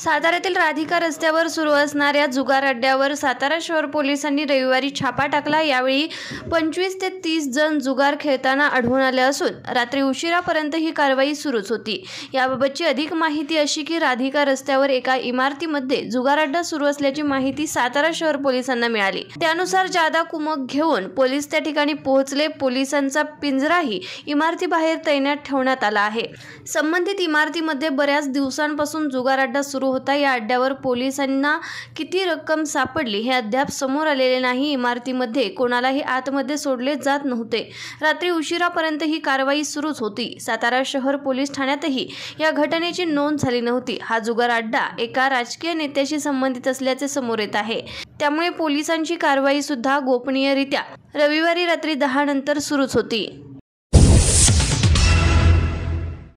साताऱ्यातील राधिका रस्त्यावर सुरू असणाऱ्या जुगार अड्ड्यावर सातारा शहर पोलिसांनी रविवारी छापा टाकला यावेळी पंचवीस ते तीस जण जुगार खेळताना आढळून आले असून रात्री उशिरापर्यंत ही कारवाई सुरूच होती याबाबतची अधिक माहिती अशी की राधिका रस्त्यावर एका इमारतीमध्ये जुगार अड्डा सुरू असल्याची माहिती सातारा शहर पोलिसांना मिळाली त्यानुसार जादा कुमक घेऊन पोलीस त्या ठिकाणी पोहोचले पोलिसांचा पिंजराही इमारतीबाहेर तैनात ठेवण्यात आला आहे संबंधित इमारतीमध्ये बऱ्याच दिवसांपासून जुगार अड्डा सुरू सुरू होता या अड्ड्यावर पोलिसांना किती रक्कम सापडली हे अद्याप समोर आलेले नाही इमारतीमध्ये कोणालाही आतमध्ये सोडले जात नव्हते रात्री उशिरापर्यंत ही कारवाई सुरूच होती सातारा शहर पोलीस ठाण्यातही या घटनेची नोंद झाली नव्हती हा जुगार अड्डा एका राजकीय नेत्याशी संबंधित असल्याचे समोर येत आहे त्यामुळे पोलिसांची कारवाई सुद्धा गोपनीयरित्या रविवारी रात्री दहा नंतर सुरूच होती